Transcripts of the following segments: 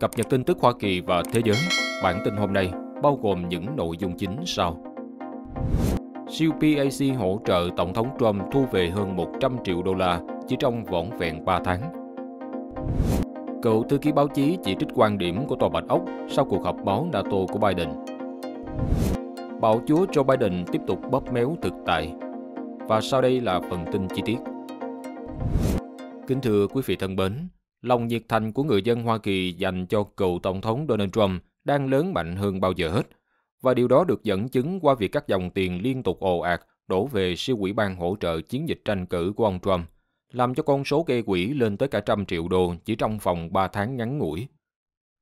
cập nhật tin tức Hoa Kỳ và thế giới. Bản tin hôm nay bao gồm những nội dung chính sau. Siêu PAC hỗ trợ Tổng thống Trump thu về hơn 100 triệu đô la chỉ trong vỏn vẹn 3 tháng. Cựu thư ký báo chí chỉ trích quan điểm của Tòa Bạch Ốc sau cuộc họp báo NATO của Biden. Bạo chúa Joe Biden tiếp tục bóp méo thực tại. Và sau đây là phần tin chi tiết. Kính thưa quý vị thân mến, lòng nhiệt thành của người dân Hoa Kỳ dành cho cựu Tổng thống Donald Trump đang lớn mạnh hơn bao giờ hết. Và điều đó được dẫn chứng qua việc các dòng tiền liên tục ồ ạt đổ về siêu quỹ ban hỗ trợ chiến dịch tranh cử của ông Trump, làm cho con số gây quỹ lên tới cả trăm triệu đô chỉ trong vòng 3 tháng ngắn ngủi.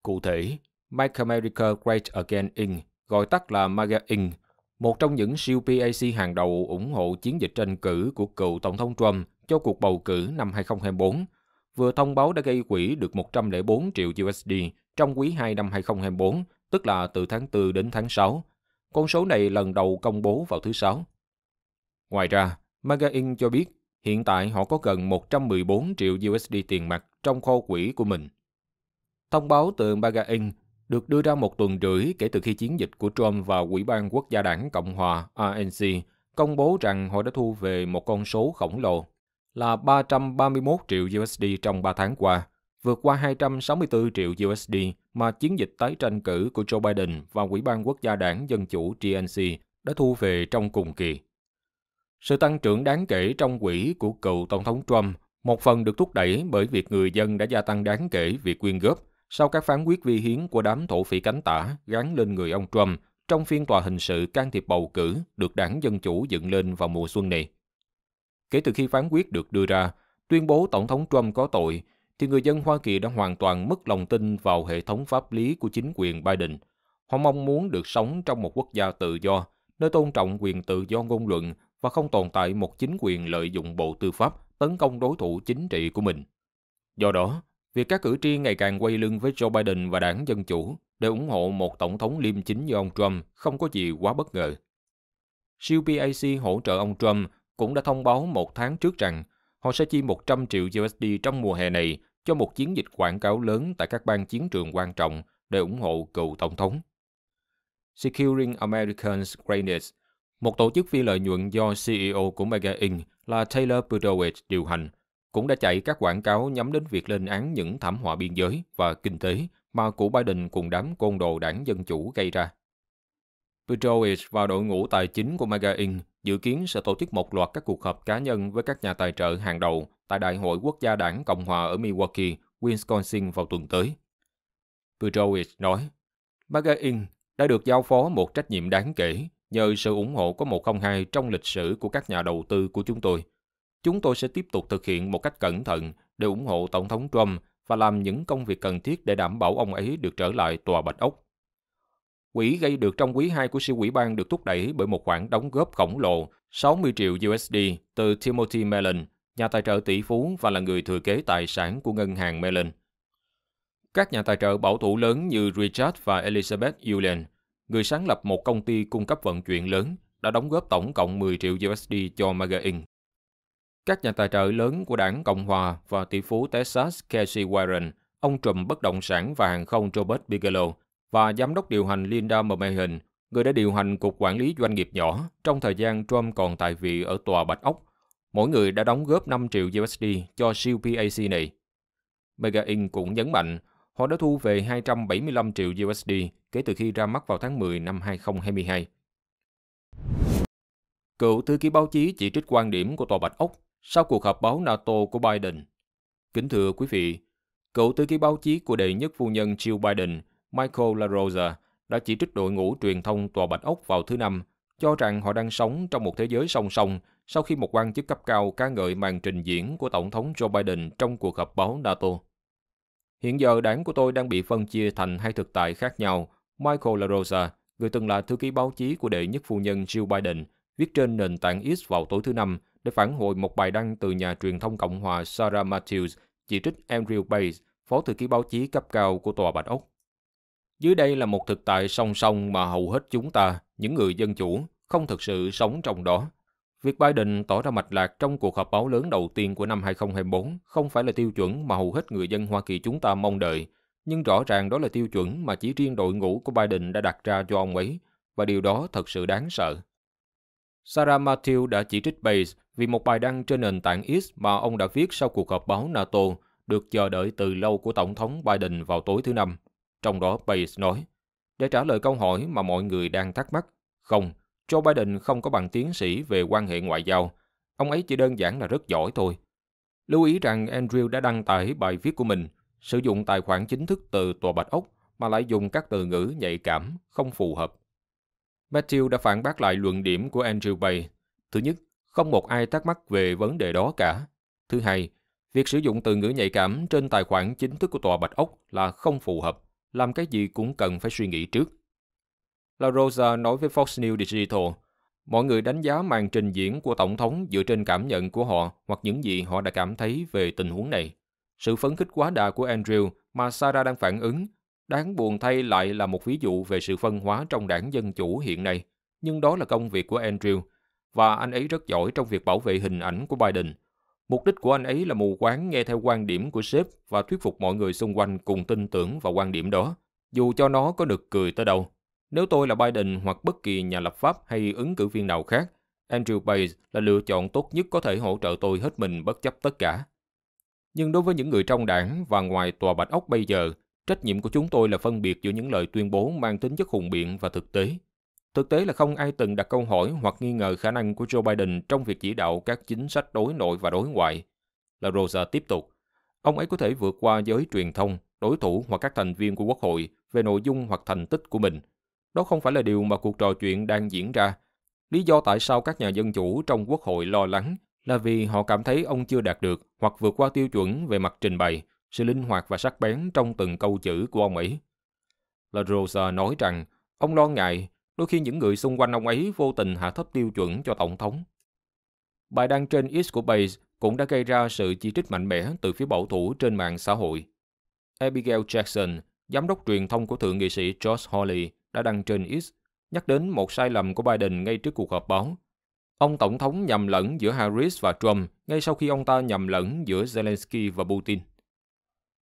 Cụ thể, Make America Great Again Inc., gọi tắt là MAGA Inc., một trong những siêu PAC hàng đầu ủng hộ chiến dịch tranh cử của cựu Tổng thống Trump cho cuộc bầu cử năm 2024, vừa thông báo đã gây quỹ được 104 triệu USD trong quý 2 năm 2024, tức là từ tháng 4 đến tháng 6. Con số này lần đầu công bố vào thứ Sáu. Ngoài ra, Mega cho biết hiện tại họ có gần 114 triệu USD tiền mặt trong kho quỹ của mình. Thông báo từ Mega được đưa ra một tuần rưỡi kể từ khi chiến dịch của Trump và Ủy ban Quốc gia đảng Cộng hòa RNC công bố rằng họ đã thu về một con số khổng lồ là 331 triệu USD trong 3 tháng qua, vượt qua 264 triệu USD mà chiến dịch tái tranh cử của Joe Biden và Ủy ban Quốc gia đảng Dân Chủ GNC đã thu về trong cùng kỳ. Sự tăng trưởng đáng kể trong quỹ của cựu Tổng thống Trump một phần được thúc đẩy bởi việc người dân đã gia tăng đáng kể việc quyên góp sau các phán quyết vi hiến của đám thổ phỉ cánh tả gắn lên người ông Trump trong phiên tòa hình sự can thiệp bầu cử được đảng Dân Chủ dựng lên vào mùa xuân này. Kể từ khi phán quyết được đưa ra, tuyên bố Tổng thống Trump có tội, thì người dân Hoa Kỳ đã hoàn toàn mất lòng tin vào hệ thống pháp lý của chính quyền Biden. Họ mong muốn được sống trong một quốc gia tự do, nơi tôn trọng quyền tự do ngôn luận và không tồn tại một chính quyền lợi dụng bộ tư pháp tấn công đối thủ chính trị của mình. Do đó, việc các cử tri ngày càng quay lưng với Joe Biden và đảng Dân Chủ để ủng hộ một tổng thống liêm chính như ông Trump không có gì quá bất ngờ. Siêu PAC hỗ trợ ông Trump cũng đã thông báo một tháng trước rằng họ sẽ chi 100 triệu USD trong mùa hè này cho một chiến dịch quảng cáo lớn tại các bang chiến trường quan trọng để ủng hộ cựu tổng thống. Securing Americans' Greatness, một tổ chức phi lợi nhuận do CEO của Mega Inc. là Taylor Budowitz điều hành, cũng đã chạy các quảng cáo nhắm đến việc lên án những thảm họa biên giới và kinh tế mà của Biden cùng đám côn đồ đảng Dân Chủ gây ra. Budowitz và đội ngũ tài chính của Mega Inc dự kiến sẽ tổ chức một loạt các cuộc họp cá nhân với các nhà tài trợ hàng đầu tại Đại hội Quốc gia đảng Cộng hòa ở Milwaukee, Wisconsin vào tuần tới. Pudrowicz nói, Magain đã được giao phó một trách nhiệm đáng kể nhờ sự ủng hộ có 102 trong lịch sử của các nhà đầu tư của chúng tôi. Chúng tôi sẽ tiếp tục thực hiện một cách cẩn thận để ủng hộ Tổng thống Trump và làm những công việc cần thiết để đảm bảo ông ấy được trở lại tòa Bạch Ốc quỹ gây được trong quý 2 của siêu quỹ ban được thúc đẩy bởi một khoản đóng góp khổng lồ 60 triệu USD từ Timothy Mellon, nhà tài trợ tỷ phú và là người thừa kế tài sản của ngân hàng Mellon. Các nhà tài trợ bảo thủ lớn như Richard và Elizabeth Yulen, người sáng lập một công ty cung cấp vận chuyển lớn, đã đóng góp tổng cộng 10 triệu USD cho MAGA Inc. Các nhà tài trợ lớn của đảng Cộng Hòa và tỷ phú Texas Casey Warren, ông trùm bất động sản và hàng không Robert Bigelow và giám đốc điều hành Linda McMahon, người đã điều hành Cục Quản lý Doanh nghiệp nhỏ trong thời gian Trump còn tại vị ở Tòa Bạch Ốc. Mỗi người đã đóng góp 5 triệu USD cho siêu PAC này. Mega Inc. cũng nhấn mạnh họ đã thu về 275 triệu USD kể từ khi ra mắt vào tháng 10 năm 2022. Cựu thư ký báo chí chỉ trích quan điểm của Tòa Bạch Ốc sau cuộc họp báo NATO của Biden. Kính thưa quý vị, cựu thư ký báo chí của đệ nhất phu nhân Jill Biden Michael LaRosa đã chỉ trích đội ngũ truyền thông Tòa Bạch Ốc vào thứ Năm, cho rằng họ đang sống trong một thế giới song song sau khi một quan chức cấp cao ca ngợi màn trình diễn của Tổng thống Joe Biden trong cuộc họp báo NATO. Hiện giờ đảng của tôi đang bị phân chia thành hai thực tại khác nhau. Michael LaRosa, người từng là thư ký báo chí của đệ nhất phu nhân Jill Biden, viết trên nền tảng X vào tối thứ Năm để phản hồi một bài đăng từ nhà truyền thông Cộng hòa Sarah Matthews chỉ trích Andrew Bates, phó thư ký báo chí cấp cao của Tòa Bạch Ốc. Dưới đây là một thực tại song song mà hầu hết chúng ta, những người dân chủ, không thực sự sống trong đó. Việc Biden tỏ ra mạch lạc trong cuộc họp báo lớn đầu tiên của năm 2024 không phải là tiêu chuẩn mà hầu hết người dân Hoa Kỳ chúng ta mong đợi, nhưng rõ ràng đó là tiêu chuẩn mà chỉ riêng đội ngũ của Biden đã đặt ra cho ông ấy, và điều đó thật sự đáng sợ. Sarah Matthew đã chỉ trích Bates vì một bài đăng trên nền tảng X mà ông đã viết sau cuộc họp báo NATO được chờ đợi từ lâu của Tổng thống Biden vào tối thứ Năm, trong đó Page nói, để trả lời câu hỏi mà mọi người đang thắc mắc, không, Joe Biden không có bằng tiến sĩ về quan hệ ngoại giao, ông ấy chỉ đơn giản là rất giỏi thôi. Lưu ý rằng Andrew đã đăng tải bài viết của mình, sử dụng tài khoản chính thức từ Tòa Bạch Ốc mà lại dùng các từ ngữ nhạy cảm, không phù hợp. Matthew đã phản bác lại luận điểm của Andrew Bay. Thứ nhất, không một ai thắc mắc về vấn đề đó cả. Thứ hai, việc sử dụng từ ngữ nhạy cảm trên tài khoản chính thức của Tòa Bạch Ốc là không phù hợp làm cái gì cũng cần phải suy nghĩ trước. La Rosa nói với Fox News Digital, mọi người đánh giá màn trình diễn của Tổng thống dựa trên cảm nhận của họ hoặc những gì họ đã cảm thấy về tình huống này. Sự phấn khích quá đà của Andrew mà Sarah đang phản ứng, đáng buồn thay lại là một ví dụ về sự phân hóa trong đảng Dân Chủ hiện nay. Nhưng đó là công việc của Andrew, và anh ấy rất giỏi trong việc bảo vệ hình ảnh của Biden – Mục đích của anh ấy là mù quáng nghe theo quan điểm của sếp và thuyết phục mọi người xung quanh cùng tin tưởng vào quan điểm đó, dù cho nó có được cười tới đâu. Nếu tôi là Biden hoặc bất kỳ nhà lập pháp hay ứng cử viên nào khác, Andrew Bates là lựa chọn tốt nhất có thể hỗ trợ tôi hết mình bất chấp tất cả. Nhưng đối với những người trong đảng và ngoài tòa bạch ốc bây giờ, trách nhiệm của chúng tôi là phân biệt giữa những lời tuyên bố mang tính chất hùng biện và thực tế, Thực tế là không ai từng đặt câu hỏi hoặc nghi ngờ khả năng của Joe Biden trong việc chỉ đạo các chính sách đối nội và đối ngoại. La Rosa tiếp tục, ông ấy có thể vượt qua giới truyền thông, đối thủ hoặc các thành viên của Quốc hội về nội dung hoặc thành tích của mình. Đó không phải là điều mà cuộc trò chuyện đang diễn ra. Lý do tại sao các nhà dân chủ trong Quốc hội lo lắng là vì họ cảm thấy ông chưa đạt được hoặc vượt qua tiêu chuẩn về mặt trình bày, sự linh hoạt và sắc bén trong từng câu chữ của ông ấy. La Rosa nói rằng, ông lo ngại đôi khi những người xung quanh ông ấy vô tình hạ thấp tiêu chuẩn cho Tổng thống. Bài đăng trên X của Bates cũng đã gây ra sự chỉ trích mạnh mẽ từ phía bảo thủ trên mạng xã hội. Abigail Jackson, giám đốc truyền thông của thượng nghị sĩ George Hawley, đã đăng trên X nhắc đến một sai lầm của Biden ngay trước cuộc họp báo. Ông Tổng thống nhầm lẫn giữa Harris và Trump ngay sau khi ông ta nhầm lẫn giữa Zelensky và Putin.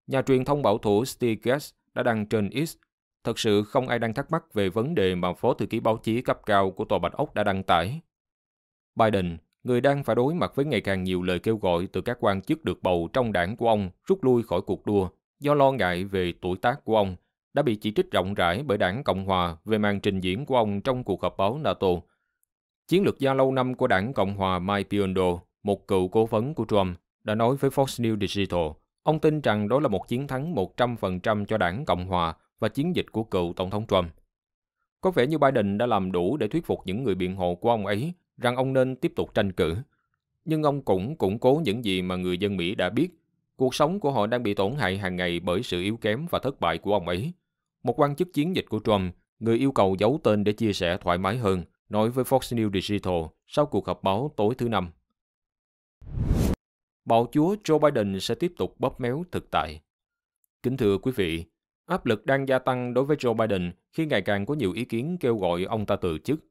Nhà truyền thông bảo thủ Steve Gates đã đăng trên X Thật sự không ai đang thắc mắc về vấn đề mà Phó Thư ký báo chí cấp cao của Tòa Bạch Ốc đã đăng tải. Biden, người đang phải đối mặt với ngày càng nhiều lời kêu gọi từ các quan chức được bầu trong đảng của ông rút lui khỏi cuộc đua do lo ngại về tuổi tác của ông, đã bị chỉ trích rộng rãi bởi đảng Cộng Hòa về màn trình diễn của ông trong cuộc họp báo NATO. Chiến lược gia lâu năm của đảng Cộng Hòa Mike Piondo, một cựu cố vấn của Trump, đã nói với Fox News Digital, ông tin rằng đó là một chiến thắng 100% cho đảng Cộng Hòa và chiến dịch của cựu Tổng thống Trump. Có vẻ như Biden đã làm đủ để thuyết phục những người biện hộ của ông ấy rằng ông nên tiếp tục tranh cử. Nhưng ông cũng củng cố những gì mà người dân Mỹ đã biết. Cuộc sống của họ đang bị tổn hại hàng ngày bởi sự yếu kém và thất bại của ông ấy. Một quan chức chiến dịch của Trump, người yêu cầu giấu tên để chia sẻ thoải mái hơn, nói với Fox News Digital sau cuộc họp báo tối thứ Năm. Bạo chúa Joe Biden sẽ tiếp tục bóp méo thực tại. Kính thưa quý vị, Áp lực đang gia tăng đối với Joe Biden khi ngày càng có nhiều ý kiến kêu gọi ông ta từ chức.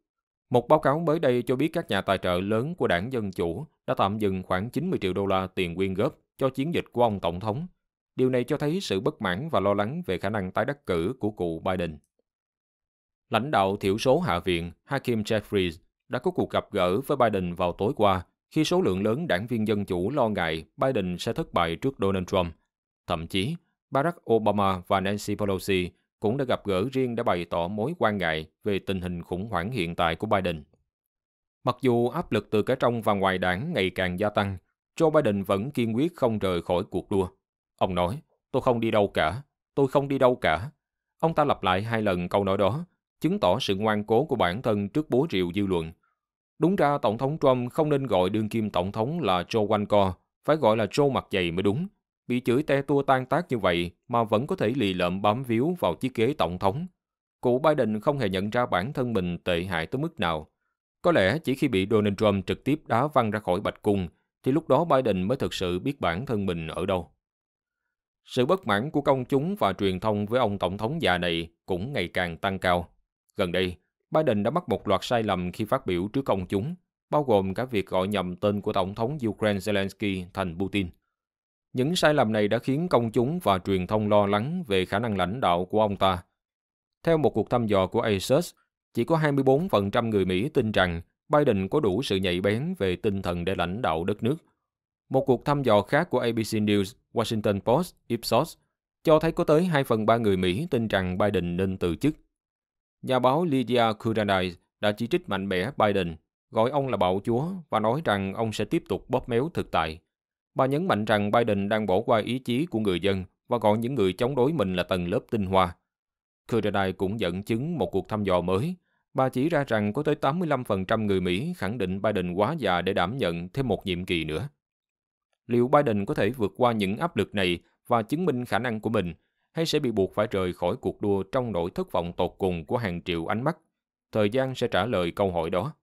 Một báo cáo mới đây cho biết các nhà tài trợ lớn của đảng Dân Chủ đã tạm dừng khoảng 90 triệu đô la tiền quyên góp cho chiến dịch của ông Tổng thống. Điều này cho thấy sự bất mãn và lo lắng về khả năng tái đắc cử của cụ Biden. Lãnh đạo thiểu số Hạ viện Hakim Jeffries đã có cuộc gặp gỡ với Biden vào tối qua khi số lượng lớn đảng viên Dân Chủ lo ngại Biden sẽ thất bại trước Donald Trump. Thậm chí, Barack Obama và Nancy Pelosi cũng đã gặp gỡ riêng để bày tỏ mối quan ngại về tình hình khủng hoảng hiện tại của Biden. Mặc dù áp lực từ cả trong và ngoài đảng ngày càng gia tăng, Joe Biden vẫn kiên quyết không rời khỏi cuộc đua. Ông nói, tôi không đi đâu cả, tôi không đi đâu cả. Ông ta lặp lại hai lần câu nói đó, chứng tỏ sự ngoan cố của bản thân trước bố rượu dư luận. Đúng ra Tổng thống Trump không nên gọi đương kim Tổng thống là Joe Wanko, phải gọi là Joe mặt dày mới đúng, bị chửi te tua tan tác như vậy mà vẫn có thể lì lợm bám víu vào chiếc ghế tổng thống. Cụ Biden không hề nhận ra bản thân mình tệ hại tới mức nào. Có lẽ chỉ khi bị Donald Trump trực tiếp đá văng ra khỏi Bạch Cung, thì lúc đó Biden mới thực sự biết bản thân mình ở đâu. Sự bất mãn của công chúng và truyền thông với ông tổng thống già này cũng ngày càng tăng cao. Gần đây, Biden đã mắc một loạt sai lầm khi phát biểu trước công chúng, bao gồm cả việc gọi nhầm tên của Tổng thống Ukraine Zelensky thành Putin – những sai lầm này đã khiến công chúng và truyền thông lo lắng về khả năng lãnh đạo của ông ta. Theo một cuộc thăm dò của Asus, chỉ có 24% người Mỹ tin rằng Biden có đủ sự nhạy bén về tinh thần để lãnh đạo đất nước. Một cuộc thăm dò khác của ABC News, Washington Post, Ipsos cho thấy có tới 2 phần 3 người Mỹ tin rằng Biden nên từ chức. Nhà báo Lydia Kuranai đã chỉ trích mạnh mẽ Biden, gọi ông là bạo chúa và nói rằng ông sẽ tiếp tục bóp méo thực tại Bà nhấn mạnh rằng Biden đang bỏ qua ý chí của người dân và gọi những người chống đối mình là tầng lớp tinh hoa. Kudadai cũng dẫn chứng một cuộc thăm dò mới. Bà chỉ ra rằng có tới 85% người Mỹ khẳng định Biden quá già để đảm nhận thêm một nhiệm kỳ nữa. Liệu Biden có thể vượt qua những áp lực này và chứng minh khả năng của mình hay sẽ bị buộc phải rời khỏi cuộc đua trong nỗi thất vọng tột cùng của hàng triệu ánh mắt? Thời gian sẽ trả lời câu hỏi đó.